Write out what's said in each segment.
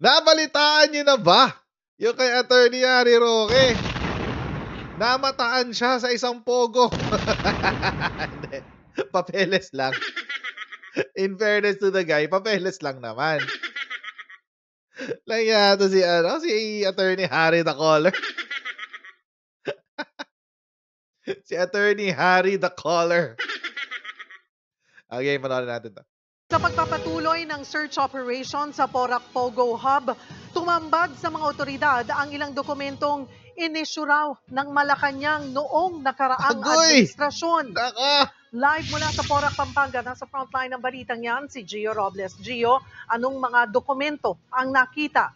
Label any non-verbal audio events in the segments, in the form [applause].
Nabalitaan niyo na ba? Yung kay Attorney Harry Roque. Namataan siya sa isang pogo. [laughs] papeles lang. In fairness to the guy, papeles lang naman. Nangyado si, ano, si Attorney Harry the Caller. [laughs] si Attorney Harry the Caller. Okay, panoorin natin to. Sa pagpapatuloy ng search operation sa Porac Pogo Hub, tumambad sa mga otoridad ang ilang dokumentong inisyu ng Malacanang noong nakaraang Agoy! administrasyon. Daka! Live mula sa Porac, Pampanga, nasa frontline ng balitang yan, si Gio Robles. Gio, anong mga dokumento ang nakita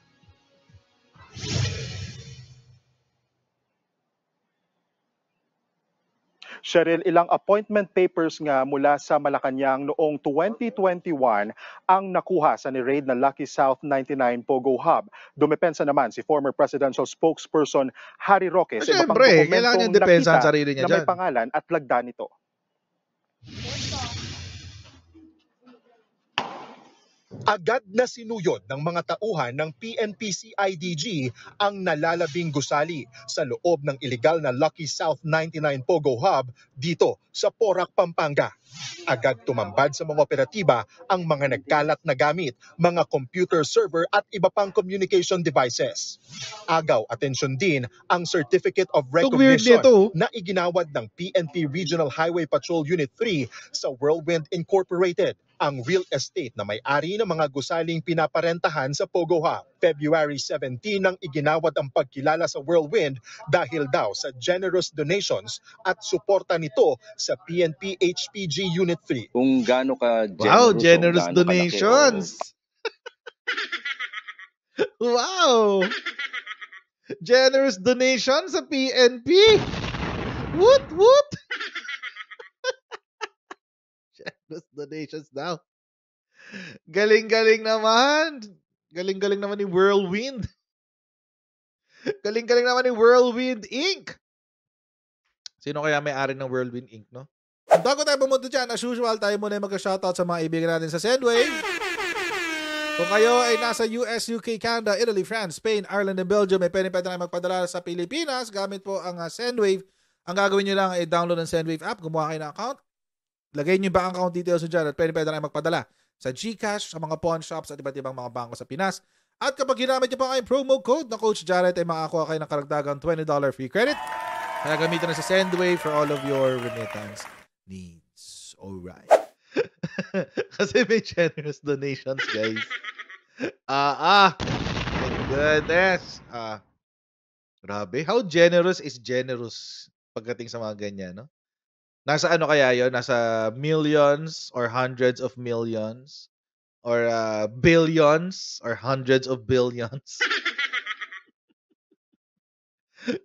Siya ilang appointment papers nga mula sa Malacanang noong 2021 ang nakuha sa ni-raid na Lucky South 99 Pogo Hub. Dumepensa naman si former presidential spokesperson Harry Roque sa iba pang dokumentong nakita na may pangalan at lagda nito. Agad na sinuyod ng mga tauhan ng PNP-CIDG ang nalalabing gusali sa loob ng ilegal na Lucky South 99 Pogo Hub dito sa Porac, Pampanga. Agad tumambad sa mga operatiba ang mga nagkalat na gamit, mga computer server at iba pang communication devices. Agaw atensyon din ang Certificate of Recognition na iginawad ng PNP Regional Highway Patrol Unit 3 sa Whirlwind Incorporated ang real estate na may-ari ng mga gusaling pinaparentahan sa Pogo Hub. February 17 nang iginawad ang pagkilala sa Whirlwind dahil daw sa generous donations at suporta nito sa PNP HPG Unit 3. Kung gaano ka generous, wow, generous gaano donations. [laughs] wow. Generous donation sa PNP. Woot woot darkness the nations now. Galing-galing naman. Galing-galing naman ni Whirlwind. Galing-galing naman ni Whirlwind Inc. Sino kaya may-ari ng Whirlwind Inc, no? Bago tayo pumunta dyan, as usual, tayo muna mag-shoutout sa mga ibigan natin sa Sendway. Kung kayo ay nasa US, UK, Canada, Italy, France, Spain, Ireland, and Belgium, may eh, pwede pwede na magpadala sa Pilipinas gamit po ang uh, Sendwave. Ang gagawin nyo lang ay download ang Sendwave app, gumawa kayo ng account, Lagay niyo ba ang account details niyo dyan at pwede pwede na magpadala sa Gcash, sa mga pawn shops at iba't ibang mga bangko sa Pinas. At kapag ginamit niyo pa ang promo code na Coach Jared ay makakuha kayo ng karagdagang $20 free credit Kaya gamitin na sa Sendway for all of your remittance needs. Alright. [laughs] Kasi may generous donations, guys. Ah, ah. My goodness. Ah. Grabe. How generous is generous pagdating sa mga ganyan, no? Nasa ano kaya yon Nasa millions or hundreds of millions? Or uh, billions or hundreds of billions? [laughs]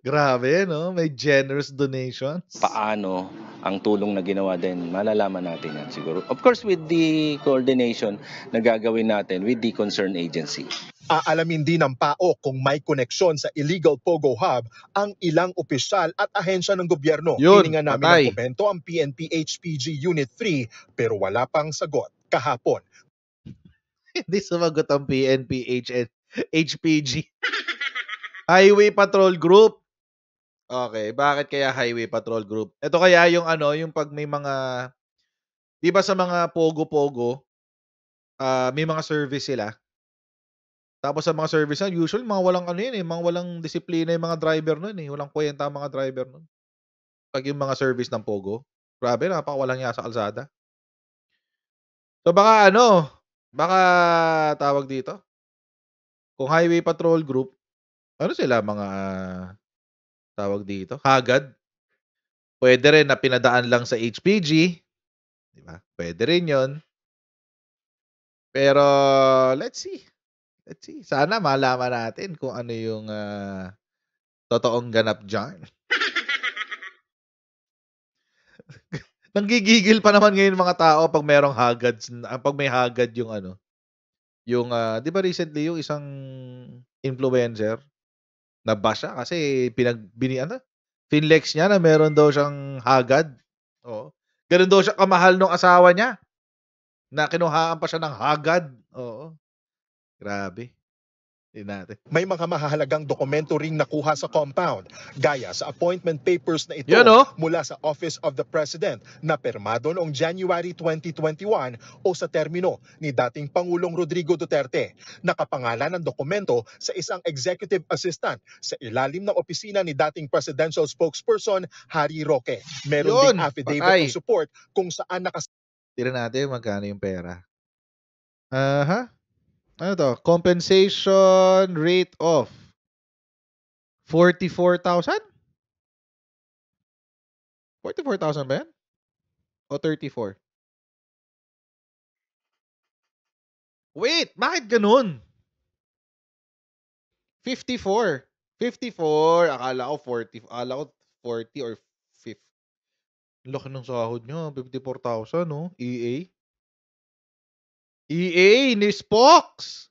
Grabe, no? May generous donations. Paano ang tulong na ginawa din, malalaman natin yan siguro. Of course, with the coordination na gagawin natin with the concerned agency. Aalamin din ng PAO kung may koneksyon sa illegal Pogo Hub ang ilang opisyal at ahensya ng gobyerno. Yun, Hininga namin ang komento ang PNP HPG Unit 3 pero wala pang sagot kahapon. [laughs] Hindi sumagot ang PNP HPG. Highway Patrol Group. Okay, bakit kaya Highway Patrol Group? Ito kaya yung ano, yung pag may mga 'di ba sa mga pogo-pogo, uh, may mga service sila. Tapos sa mga service na, usually mga walang ano yun eh, mga walang disiplina yung mga driver noon eh. Walang kwenta ang mga driver noon. Pag yung mga service ng Pogo, grabe, napakawalang niya sa kalsada. So baka ano, baka tawag dito, kung Highway Patrol Group, ano sila mga tawag dito? Hagad. Pwede rin na pinadaan lang sa HPG. Di ba? Pwede rin yon. Pero, let's see. Let's see. Sana malaman natin kung ano yung uh, totoong ganap dyan. [laughs] Nanggigigil pa naman ngayon mga tao pag merong hagad, pag may hagad yung ano. Yung, uh, di ba recently yung isang influencer, nabasa kasi pinag pinagbini ano finlex niya na meron daw siyang hagad. Oo. Ganun daw siya kamahal ng asawa niya. Na kinuhaan pa siya ng hagad. Oo. Grabe natin. May mga mahalagang dokumento ring nakuha sa compound, gaya sa appointment papers na ito Yan, oh. mula sa Office of the President na permado noong January 2021 o sa termino ni dating Pangulong Rodrigo Duterte. Nakapangalan ang dokumento sa isang executive assistant sa ilalim ng opisina ni dating presidential spokesperson Harry Roque. Meron Yun, ding affidavit patay. of support kung saan nakas... Tira natin magkano yung pera. Aha. Uh-huh ano to? Compensation rate of 44,000? 44,000 ba yan? O 34? Wait, bakit ganun? 54. 54. Akala ko 40. Akala ko 40 or 50. Laki ng sahod niya. 54,000, no? EA. EA ni Spox.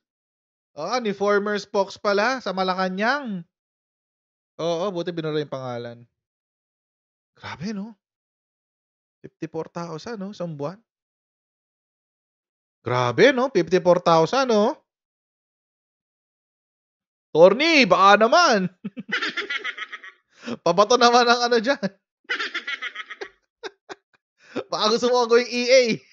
Oh, ni former Spox pala sa Malacanang. Oo, oh, oh, buti binura yung pangalan. Grabe, no? 54,000, no? Isang buwan. Grabe, no? 54,000, no? Torni, baka naman. [laughs] Pabato naman ang ano dyan. [laughs] baka gusto mo ako yung EA. [laughs]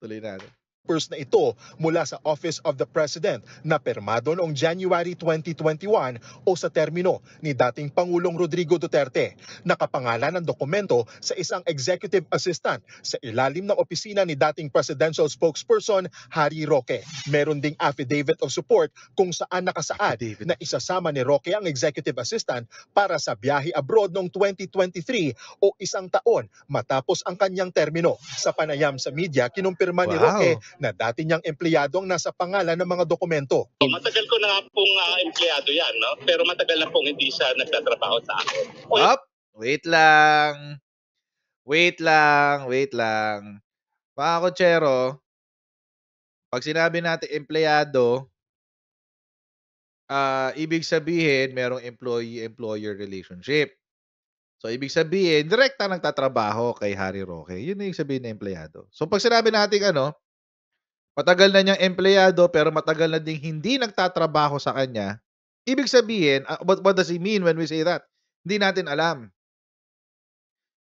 独立来的。papers na ito mula sa Office of the President na permado noong January 2021 o sa termino ni dating Pangulong Rodrigo Duterte. Nakapangalan ng dokumento sa isang executive assistant sa ilalim ng opisina ni dating presidential spokesperson Harry Roque. Meron ding affidavit of support kung saan nakasaad na isasama ni Roque ang executive assistant para sa biyahe abroad noong 2023 o isang taon matapos ang kanyang termino. Sa panayam sa media, kinumpirma wow. ni Roque na dati niyang empleyado ang nasa pangalan ng mga dokumento. Matagal ko na nga pong uh, empleyado yan, no? pero matagal na pong hindi siya nagtatrabaho sa akin. Oy. Up! Wait lang. Wait lang, wait lang. Mga kutsero, pag sinabi natin empleyado, uh, ibig sabihin merong employee-employer relationship. So, ibig sabihin, direkta nagtatrabaho kay Harry Roque. Yun yung sabihin na empleyado. So, pag sinabi natin ano, matagal na niyang empleyado pero matagal na ding hindi nagtatrabaho sa kanya, ibig sabihin, ah, what, what does he mean when we say that? Hindi natin alam.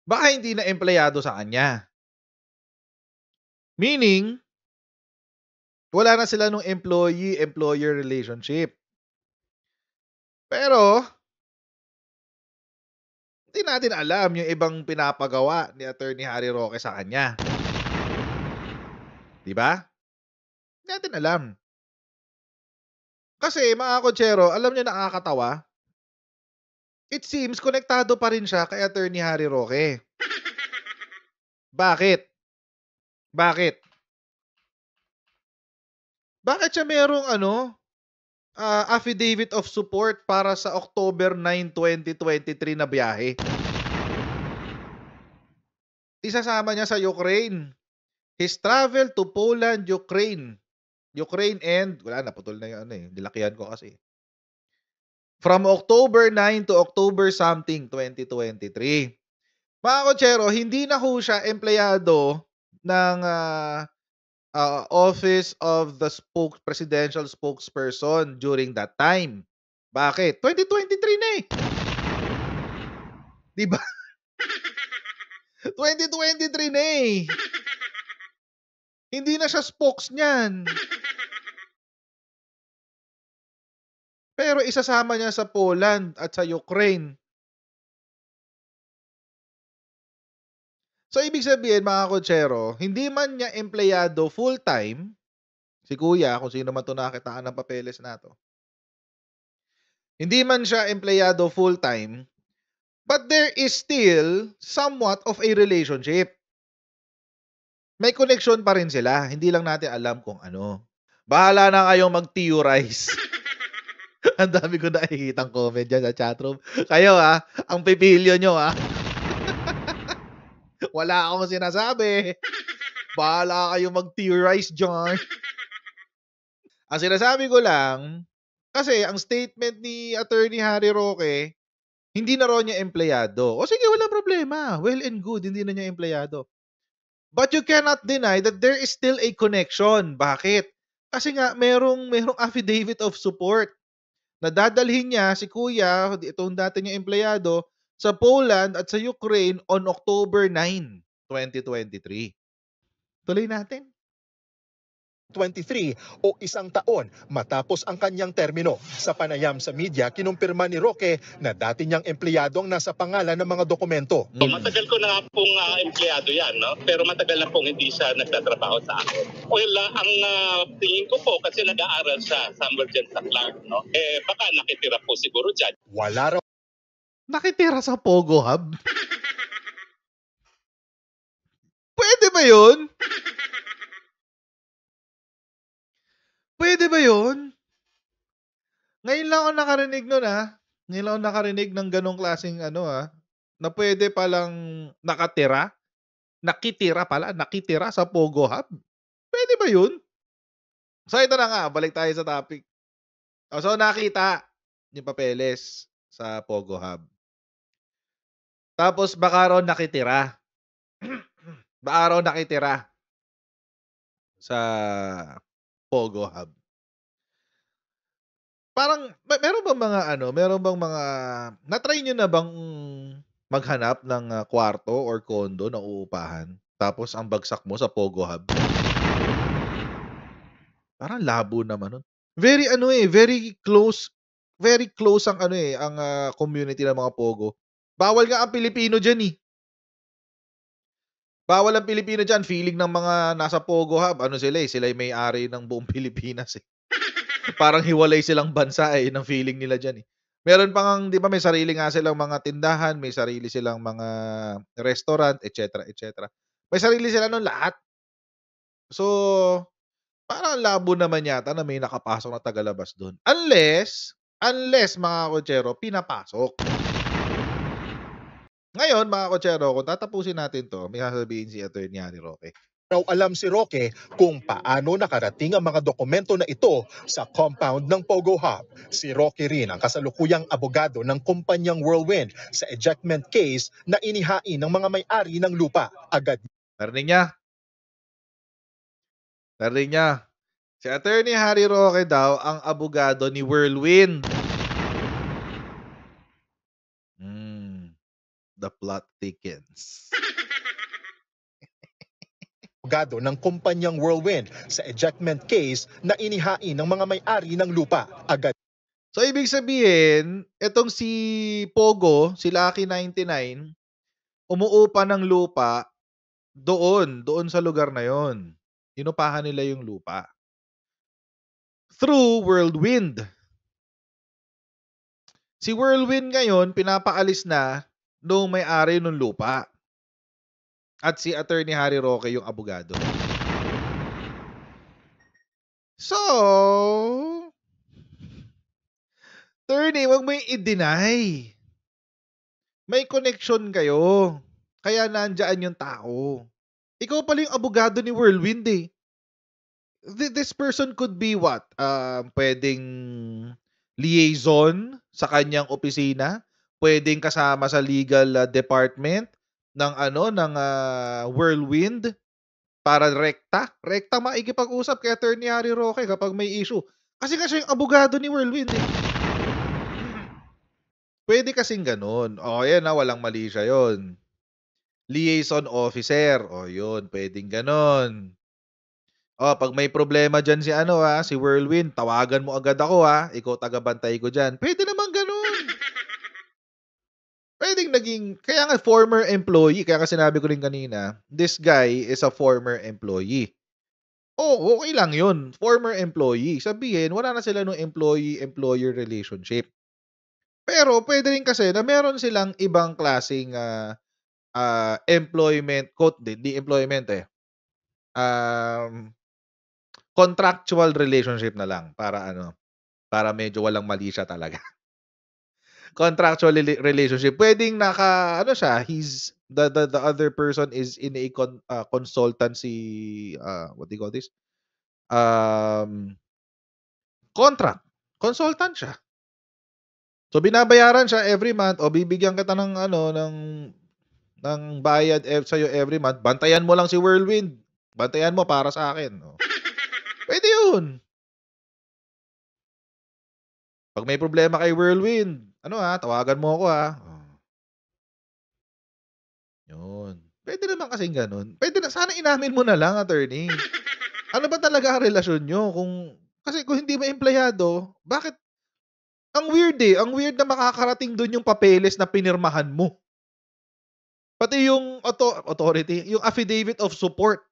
Baka hindi na empleyado sa kanya. Meaning, wala na sila nung employee-employer relationship. Pero, hindi natin alam yung ibang pinapagawa ni Attorney Harry Roque sa kanya. 'Di ba? natin alam. Kasi mga kotsero, alam niyo nakakatawa? It seems konektado pa rin siya kay Attorney Harry Roque. Bakit? Bakit? Bakit siya merong ano, uh, affidavit of support para sa October 9, 2023 na biyahe? Isasama niya sa Ukraine. His travel to Poland, Ukraine Ukraine and wala na putol na 'yung ano eh, nilakihan ko kasi. From October 9 to October something 2023. Mga kotsero, hindi na ho siya empleyado ng uh, uh, Office of the Spoke Presidential Spokesperson during that time. Bakit? 2023 na eh. 'Di ba? 2023 na eh. Hindi na siya spokes niyan. Pero isasama niya sa Poland at sa Ukraine. So, ibig sabihin mga kutsero, hindi man niya empleyado full-time, si kuya, kung sino man ito nakakitaan ng papeles na to. Hindi man siya empleyado full-time, but there is still somewhat of a relationship. May connection pa rin sila, hindi lang natin alam kung ano. Bahala na kayong mag-theorize. [laughs] [laughs] Ang dami ko nakikitang comment dyan sa chatroom. Kayo ha, ah, ang pipilyo nyo ha. Ah. [laughs] Wala akong sinasabi. Bahala kayo mag-theorize dyan. [laughs] Ang sinasabi ko lang, kasi ang statement ni Attorney Harry Roque, hindi na raw niya empleyado. O sige, wala problema. Well and good, hindi na niya empleyado. But you cannot deny that there is still a connection. Bakit? Kasi nga, merong, merong affidavit of support Nadadalhin niya si kuya, itong dati niyang empleyado, sa Poland at sa Ukraine on October 9, 2023. Tuloy natin. 23 o isang taon matapos ang kanyang termino. Sa panayam sa media, kinumpirma ni Roque na dati niyang empleyado ang nasa pangalan ng mga dokumento. So, matagal ko na nga pong uh, empleyado yan, no? pero matagal na pong hindi siya nagtatrabaho sa akin. Well, uh, ang uh, tingin ko po kasi nag-aaral sa Summer dyan sa Clark, no? eh, baka nakitira po siguro dyan. Wala raw. Nakitira sa Pogo Hub? [laughs] Pwede ba yun? Pwede ba yun? Ngayon lang ako nakarinig nun ah. Ngayon lang ako nakarinig ng ganong klasing ano ha. Ah, na pwede palang nakatira. Nakitira pala. Nakitira sa Pogo Hub. Pwede ba yun? So ito na nga. Balik tayo sa topic. O, oh, so nakita yung papeles sa Pogo Hub. Tapos baka raw nakitira. [clears throat] baka raw nakitira sa Pogo Hub. Parang, may, meron bang mga ano, meron bang mga, na-try nyo na bang maghanap ng uh, kwarto or kondo na uupahan? Tapos ang bagsak mo sa Pogo Hub. Parang labo naman nun. Very ano eh, very close, very close ang ano eh, ang uh, community ng mga Pogo. Bawal nga ang Pilipino dyan eh. Bawal ang Pilipino dyan. Feeling ng mga nasa Pogo Hub, ano sila eh, sila yung may-ari ng buong Pilipinas eh. [laughs] Parang hiwalay silang bansa eh, ng feeling nila dyan eh. Meron pang, di ba, may sarili nga silang mga tindahan, may sarili silang mga restaurant, etc., etc. May sarili sila nun lahat. So, parang labo naman yata na may nakapasok na tagalabas doon. Unless, unless mga kotsero, pinapasok. Ngayon, mga kotsero, kung tatapusin natin to, may sasabihin si Attorney Harry Roque. Raw alam si Roque kung paano nakarating ang mga dokumento na ito sa compound ng Pogo Hub. Si Roque rin ang kasalukuyang abogado ng kumpanyang Whirlwind sa ejectment case na inihain ng mga may-ari ng lupa. Agad. Narinig niya? Narinig niya? Si Attorney Harry Roque daw ang abogado ni Whirlwind. Hmm the plot thickens. [laughs] abogado ng kumpanyang Whirlwind sa ejectment case na inihain ng mga may-ari ng lupa agad. So ibig sabihin, itong si Pogo, si Lucky 99, umuupa ng lupa doon, doon sa lugar na yon. Inupahan nila yung lupa. Through Whirlwind. Si Whirlwind ngayon, pinapaalis na nung may-ari ng lupa. At si Attorney Harry Roque yung abogado. So, attorney, wag mo i-deny. May connection kayo. Kaya nandiyan yung tao. Ikaw pala yung abogado ni Whirlwind eh. this person could be what? Uh, pwedeng liaison sa kanyang opisina? pwedeng kasama sa legal uh, department ng ano ng uh, Whirlwind para rekta. Rekta maikipag-usap kay Attorney Harry Roque kapag may issue. Kasi kasi yung abogado ni Whirlwind eh. Pwede kasing ganun. O, oh, yan na, ah, walang mali siya yun. Liaison officer. O, oh, yun, pwedeng ganun. O, oh, pag may problema dyan si ano ha, si Whirlwind, tawagan mo agad ako ha. Ikaw tagabantay ko dyan. Pwede naman pwedeng naging, kaya nga former employee, kaya nga sinabi ko rin kanina, this guy is a former employee. Oh, okay lang yun. Former employee. Sabihin, wala na sila ng employee-employer relationship. Pero pwede rin kasi na meron silang ibang klaseng uh, uh, employment, quote din, di employment eh. Um, contractual relationship na lang para ano, para medyo walang mali siya talaga contractual relationship, pwedeng naka, ano siya, he's, the, the, the other person is in a con, uh, consultancy, uh, what do you call this? Um, contract. Consultant siya. So binabayaran siya every month o bibigyan kita ng ano ng ng bayad eh, sa iyo every month. Bantayan mo lang si Whirlwind. Bantayan mo para sa akin. O. Oh. [laughs] Pwede 'yun. Pag may problema kay Whirlwind, ano ha, ah, tawagan mo ako ha. Ah. Oh. Yun. Pwede naman kasi ganun. Pwede na, sana inamin mo na lang, attorney. ano ba talaga ang relasyon nyo? Kung, kasi kung hindi ba empleyado, bakit? Ang weird eh. Ang weird na makakarating doon yung papeles na pinirmahan mo. Pati yung auto, authority, yung affidavit of support.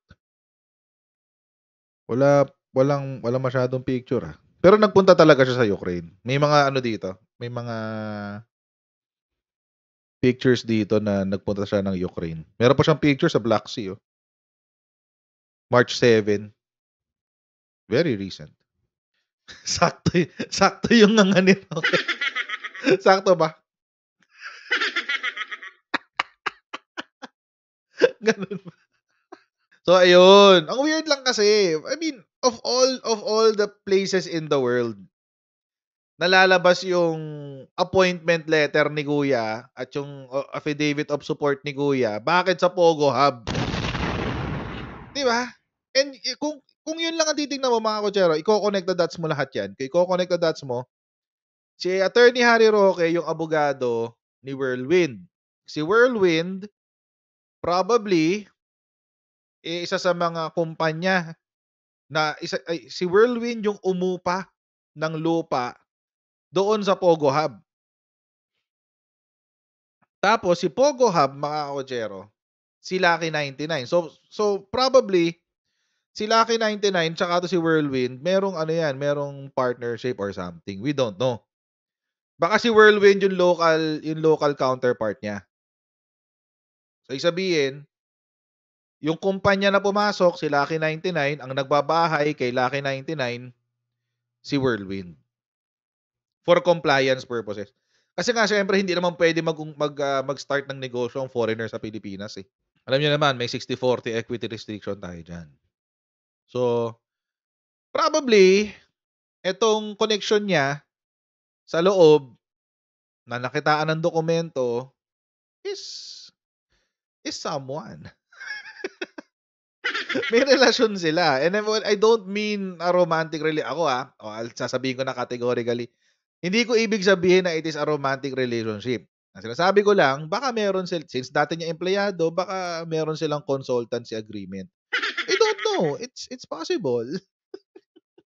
Wala, walang, walang masyadong picture ah. Pero nagpunta talaga siya sa Ukraine. May mga ano dito, may mga pictures dito na nagpunta siya ng Ukraine. Meron pa siyang picture sa Black Sea. Oh. March 7. Very recent. [laughs] Sakto, sakto yung nanganin. Okay. [laughs] sakto ba? [laughs] Ganun ba? So ayun, ang weird lang kasi, I mean, of all of all the places in the world, nalalabas yung appointment letter ni Kuya at yung uh, affidavit of support ni Kuya. Bakit sa Pogo Hub? 'Di ba? And kung kung yun lang ang titingnan mo mga kotsero, i-connect the dots mo lahat 'yan. Kung i-connect the dots mo, si Attorney Harry Roque yung abogado ni Whirlwind. Si Whirlwind probably eh, isa sa mga kumpanya na isa, ay, si Whirlwind yung umupa ng lupa doon sa Pogo Hub. Tapos si Pogo Hub, mga Ojero, si Lucky 99. So so probably si Lucky 99 tsaka to si Whirlwind, merong ano yan, merong partnership or something. We don't know. Baka si Whirlwind yung local, yung local counterpart niya. So, sabihin, yung kumpanya na pumasok, si Lucky 99, ang nagbabahay kay Lucky 99, si Whirlwind. For compliance purposes. Kasi nga, syempre, hindi naman pwede mag, um, mag, uh, mag-start ng negosyo ang foreigner sa Pilipinas. Eh. Alam niyo naman, may 60-40 equity restriction tayo dyan. So, probably, itong connection niya sa loob na nakitaan ng dokumento is is someone. [laughs] may relasyon sila. And I, I don't mean a romantic relationship. Ako ah, oh, sasabihin ko na categorically, hindi ko ibig sabihin na it is a romantic relationship. Ang sinasabi ko lang, baka meron sila, since dati niya empleyado, baka meron silang consultancy agreement. I don't know. It's, it's possible.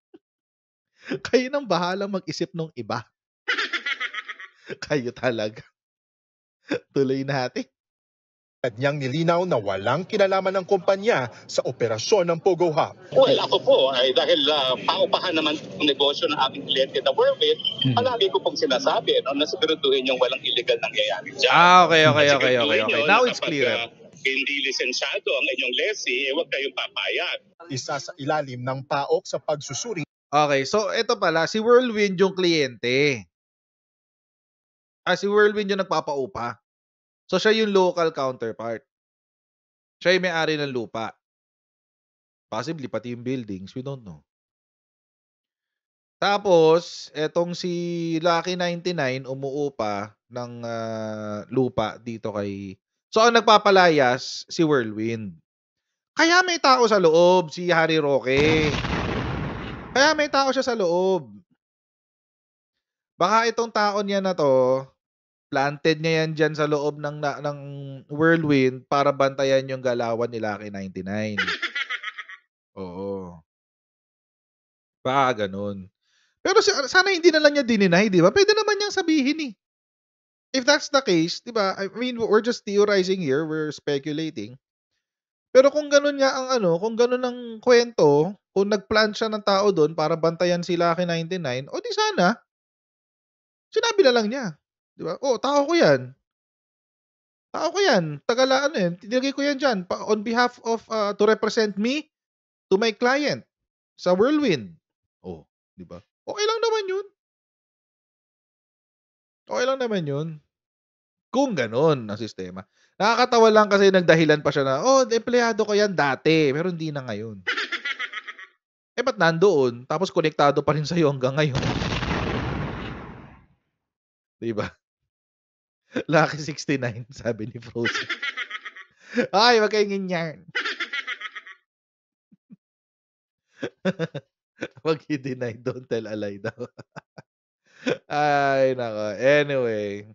[laughs] Kayo nang bahala mag-isip ng iba. [laughs] Kayo talaga. Tuloy natin. At niyang nilinaw na walang kinalaman ng kumpanya sa operasyon ng Pogo Hub. Well, ako po, ay dahil uh, paupahan naman ang negosyo ng aming kliyente na Whirlwind, mm-hmm. palagi ko pong sinasabi no, na siguraduhin yung walang illegal nangyayari dyan. Ah, okay, okay, okay, okay, okay. Now it's clear. uh, ah, hindi lisensyado ang inyong lessee, eh huwag kayong papayag. Isa sa ilalim ng PAOK sa pagsusuri. Okay, so ito pala, si Whirlwind yung kliyente. Ah, si Whirlwind yung nagpapaupa. So siya yung local counterpart. Siya yung may-ari ng lupa. Possibly pati yung buildings, we don't know. Tapos, etong si Lucky 99 umuupa ng uh, lupa dito kay... So, ang nagpapalayas, si Whirlwind. Kaya may tao sa loob, si Harry Roque. Kaya may tao siya sa loob. Baka itong tao niya na to, planted niya yan dyan sa loob ng, na, ng whirlwind para bantayan yung galawan ni Lucky 99. [laughs] Oo. Baka ganun. Pero sana hindi na lang niya dininay, di ba? Pwede naman niyang sabihin eh. If that's the case, di ba? I mean, we're just theorizing here. We're speculating. Pero kung ganun nga ang ano, kung ganun ang kwento, kung nagplan siya ng tao doon para bantayan si Lucky 99, o di sana, sinabi na lang niya. Di ba? Oh, tao ko yan. Tao ko yan. Tagala, ano yan. Eh. Tinagay ko yan diyan on behalf of, uh, to represent me to my client sa Whirlwind. Oh, di ba? Okay lang naman yun. Okay lang naman yun. Kung ganoon ang sistema. Nakakatawa lang kasi nagdahilan pa siya na, oh, empleyado ko yan dati, pero hindi na ngayon. eh, ba't nandoon? Tapos konektado pa rin sa'yo hanggang ngayon. Diba? Lucky 69, sabi ni Frozen. Ay, wag kayong inyan. [laughs] wag you deny, don't tell a lie daw. [laughs] Ay, nako. Anyway.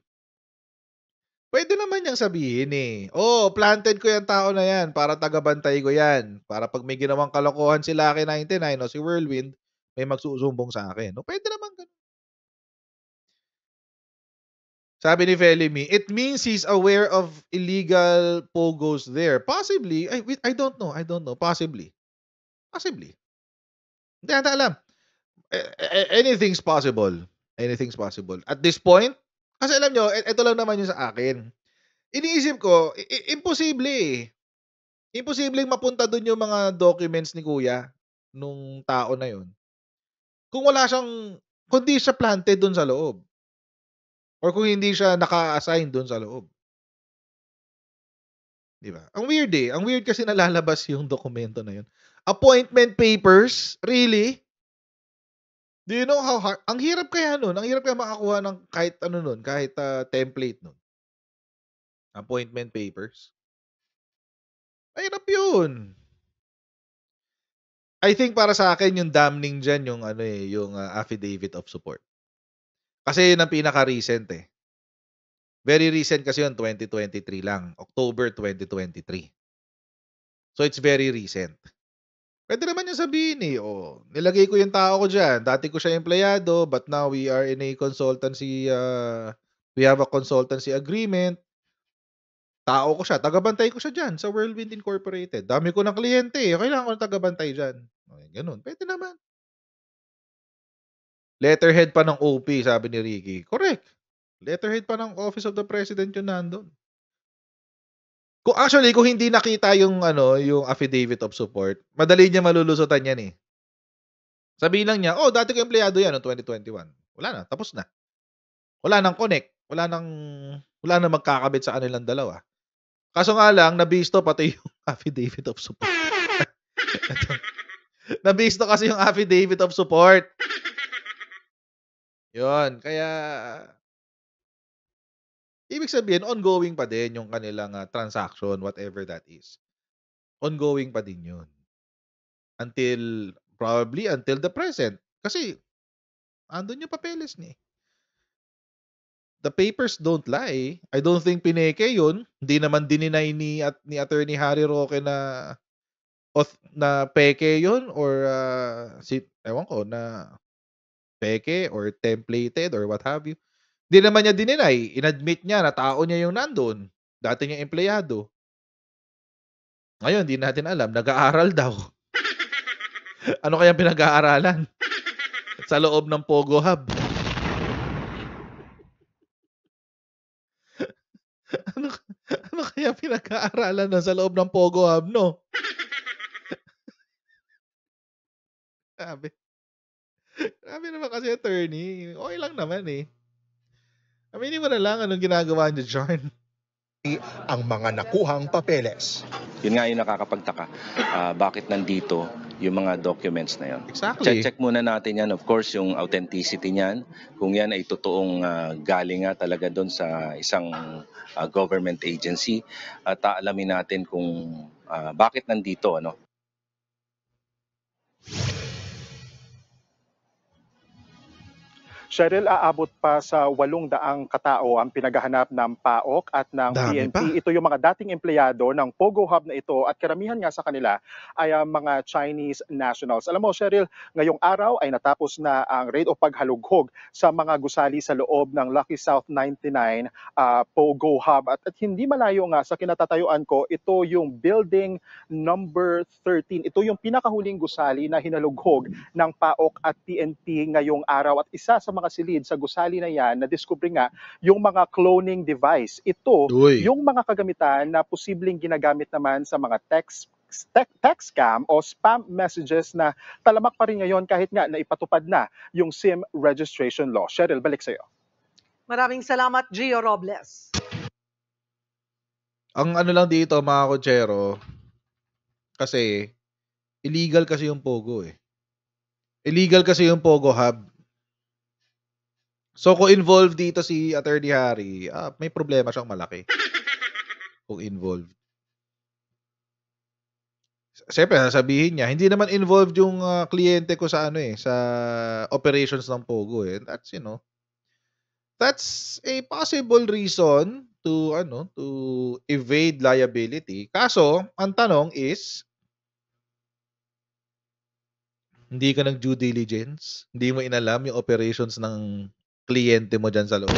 Pwede naman niyang sabihin eh. Oh, planted ko yung tao na yan para tagabantay ko yan. Para pag may ginawang kalokohan si Lucky 99 o si Whirlwind, may magsusumbong sa akin. No, pwede naman Sabi ni Felimi, it means he's aware of illegal pogos there. Possibly. I, I don't know. I don't know. Possibly. Possibly. Hindi natin alam. Anything's possible. Anything's possible. At this point, kasi alam nyo, ito e, lang naman yung sa akin. Iniisip ko, imposible eh. Imposible mapunta dun yung mga documents ni kuya nung tao na yun. Kung wala siyang, kundi siya planted dun sa loob. Or kung hindi siya naka-assign doon sa loob. Di ba? Ang weird eh. Ang weird kasi nalalabas yung dokumento na yun. Appointment papers? Really? Do you know how hard? Ang hirap kaya nun. Ang hirap kaya makakuha ng kahit ano nun, kahit uh, template nun. Appointment papers. Mahirap yun. I think para sa akin yung damning dyan yung ano eh, yung uh, affidavit of support. Kasi yun ang pinaka-recent eh. Very recent kasi yun, 2023 lang. October 2023. So it's very recent. Pwede naman yung sabihin eh, oh, nilagay ko yung tao ko dyan. Dati ko siya empleyado, but now we are in a consultancy, uh, we have a consultancy agreement. Tao ko siya, tagabantay ko siya dyan sa Whirlwind Incorporated. Dami ko ng kliyente eh, kailangan ko ng tagabantay dyan. Okay, oh, eh, ganun, pwede naman. Letterhead pa ng OP, sabi ni Ricky. Correct. Letterhead pa ng Office of the President yun nandun. Kung actually, kung hindi nakita yung, ano, yung affidavit of support, madali niya malulusutan yan eh. Sabihin lang niya, oh, dati ko empleyado yan noong 2021. Wala na, tapos na. Wala nang connect. Wala nang, wala nang magkakabit sa kanilang dalawa. Kaso nga lang, nabisto pati [laughs] yung affidavit of support. [laughs] nabisto kasi yung affidavit of support. Yun, kaya ibig sabihin ongoing pa din yung kanilang ah, transaction, whatever that is. Ongoing pa din yun. Until, probably until the present. Kasi, andun yung papeles niya. Eh. The papers don't lie. I don't think pineke yun. Hindi naman dininay ni, at, ni Attorney Harry Roque na auth- na peke yun or ah, si, ewan ko, na peke or templated or what have you. Hindi naman niya dininay. Inadmit niya na tao niya yung nandun. Dati niya empleyado. Ngayon, hindi natin alam. Nag-aaral daw. [laughs] ano kaya pinag-aaralan? Sa loob ng Pogo Hub. [laughs] ano, ano kaya pinag-aaralan na sa loob ng Pogo Hub, no? Sabi. [laughs] Grabe naman kasi attorney. Okay lang naman eh. Aminin mo na lang anong ginagawa niya, John. [laughs] Ang mga nakuhang papeles. Yun nga yung nakakapagtaka. Uh, bakit nandito yung mga documents na yun. Exactly. Check, check muna natin yan. Of course, yung authenticity niyan. Kung yan ay totoong uh, galing nga talaga doon sa isang uh, government agency. At uh, alamin natin kung uh, bakit nandito. Ano? Cheryl, aabot pa sa 800 katao ang pinaghahanap ng PAOK at ng Dami PNP. Pa. Ito yung mga dating empleyado ng Pogo Hub na ito at karamihan nga sa kanila ay ang mga Chinese nationals. Alam mo, Cheryl, ngayong araw ay natapos na ang raid o paghalughog sa mga gusali sa loob ng Lucky South 99 uh, ah, Pogo Hub. At, at hindi malayo nga sa kinatatayuan ko, ito yung building number 13. Ito yung pinakahuling gusali na hinalughog ng PAOK at PNP ngayong araw at isa sa mga silid sa gusali na yan, na-discover nga yung mga cloning device. Ito, Uy. yung mga kagamitan na posibleng ginagamit naman sa mga text text, scam o spam messages na talamak pa rin ngayon kahit nga naipatupad na yung SIM registration law. Cheryl, balik sa'yo. Maraming salamat, Gio Robles. Ang ano lang dito, mga kutsero, kasi illegal kasi yung Pogo eh. Illegal kasi yung Pogo Hub. So kung involved dito si Attorney Harry, ah, may problema siyang malaki. [laughs] kung involved. Siyempre, sasabihin niya, hindi naman involved yung uh, kliyente ko sa ano eh, sa operations ng Pogo eh. That's, you know, that's a possible reason to ano, to evade liability. Kaso, ang tanong is hindi ka nag due diligence, hindi mo inalam yung operations ng kliyente mo dyan sa loob.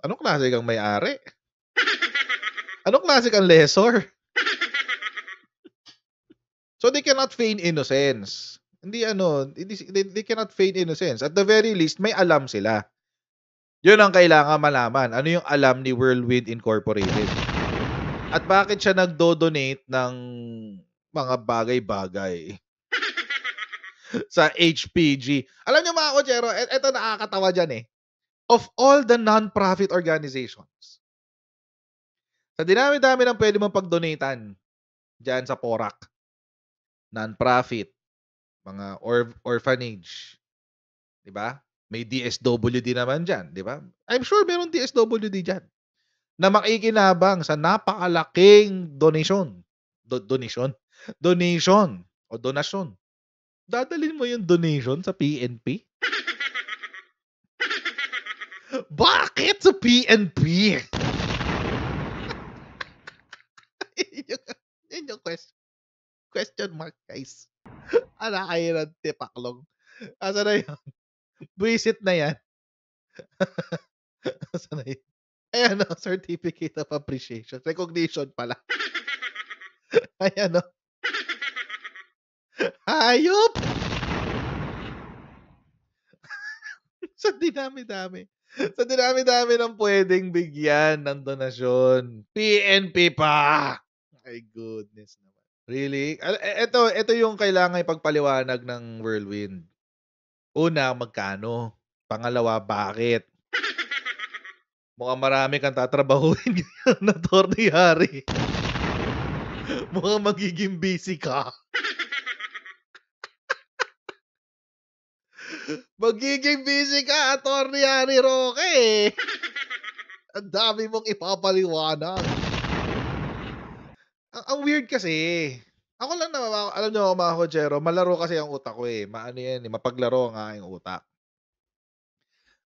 Anong klase kang may-ari? Anong klase kang lessor? So they cannot feign innocence. Hindi ano, they, they cannot feign innocence. At the very least, may alam sila. Yun ang kailangan malaman. Ano yung alam ni Whirlwind Incorporated? At bakit siya nagdo-donate ng mga bagay-bagay? sa HPG. Alam niyo mga Kojero, et- eto nakakatawa dyan eh. Of all the non-profit organizations, sa dinami-dami ng pwede mong pag-donatan dyan sa PORAC, non-profit, mga or- orphanage, di ba? May DSWD naman dyan, di ba? I'm sure meron DSWD dyan na makikinabang sa napakalaking donation. Do- donation? Donation o donasyon dadalhin mo yung donation sa PNP? Bakit sa PNP? [laughs] yun yung question. Question mark, guys. Ano kayo ng tipaklong? Asa na yun? Buisit na yan. [laughs] Asa na yun? Ayan o, oh, certificate of appreciation. Recognition pala. [laughs] Ayan o. Oh. Hayop! [laughs] sa dinami-dami. Sa dinami-dami ng pwedeng bigyan ng donasyon. PNP pa! My goodness naman. Really? Ito, e, ito yung kailangan ipagpaliwanag ng whirlwind. Una, magkano? Pangalawa, bakit? [laughs] Mukhang marami kang tatrabahuin [laughs] ngayon na Torni Hari. Mukhang magiging busy ka. Magiging busy ka, Atty. Ari Roque. [laughs] ang dami mong ipapaliwanag. Ang, ang weird kasi. Ako lang naman, alam nyo ako mga kochero, malaro kasi ang utak ko eh. Maano yan eh, mapaglaro ang aking utak.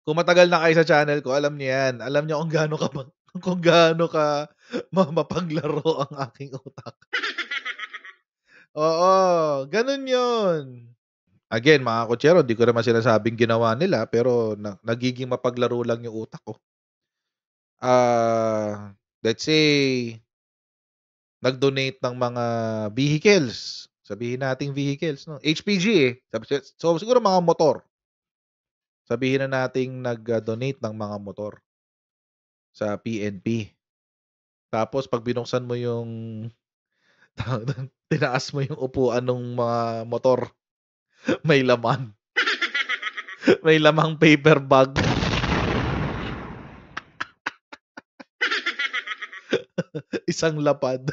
Kung matagal na kayo sa channel ko, alam niyo yan. Alam niyo kung gaano ka [laughs] kung gaano ka mapaglaro ang aking utak. [laughs] Oo, ganun 'yon. Again, mga kutsero, di ko naman sinasabing ginawa nila pero na- nagiging mapaglaro lang yung utak ko. Ah, let's say nag-donate ng mga vehicles. Sabihin nating vehicles, no? HPG eh. So, siguro mga motor. Sabihin na nating nag-donate ng mga motor sa PNP. Tapos, pag binuksan mo yung [laughs] tinaas mo yung upuan ng mga motor may laman. May lamang paper bag. isang lapad.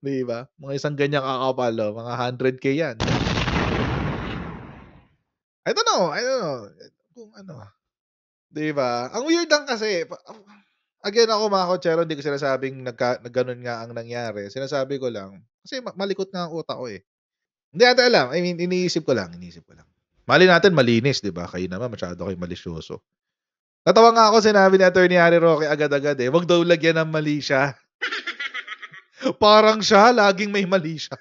Di ba? Mga isang ganyang kakapalo. Oh. mga 100k yan. I don't know, I don't know. Kung ano. Di ba? Ang weird lang kasi, again ako mga kotsero, hindi ko sinasabing nagka, nagganon nga ang nangyari. Sinasabi ko lang, kasi malikot nga ang utak ko eh. Hindi ata alam. I mean, iniisip ko lang. Iniisip ko lang. Mali natin malinis, di ba? Kayo naman, masyado kayo malisyoso. Natawa nga ako, sinabi ni Attorney Harry Roque agad-agad eh. Huwag daw lagyan ng mali siya. [laughs] Parang siya, laging may mali siya.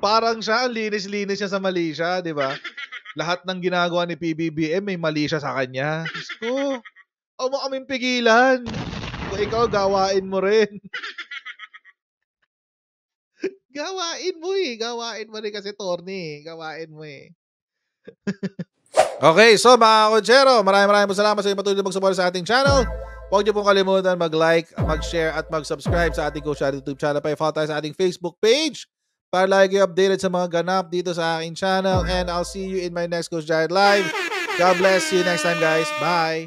Parang siya, ang linis-linis niya sa mali siya, di ba? Lahat ng ginagawa ni PBBM, may mali siya sa kanya. Diyos ko, huwag oh, mo pigilan. Kung ikaw, gawain mo rin. Gawain mo eh. Gawain mo rin kasi Torni. Eh. Gawain mo eh. okay, so mga kutsero, maraming maraming salamat sa inyong patuloy na pagsuporta sa ating channel. Huwag niyo pong kalimutan mag-like, mag-share at mag-subscribe sa ating Kushari YouTube channel. Pa-follow tayo sa ating Facebook page para lagi kayo updated sa mga ganap dito sa aking channel. And I'll see you in my next Coach Jared Live. God bless. See you next time, guys. Bye!